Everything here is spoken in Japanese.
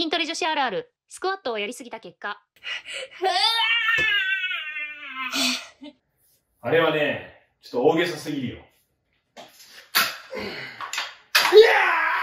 筋トレ女子あるある、スクワットをやりすぎた結果。あれはね、ちょっと大げさすぎるよ。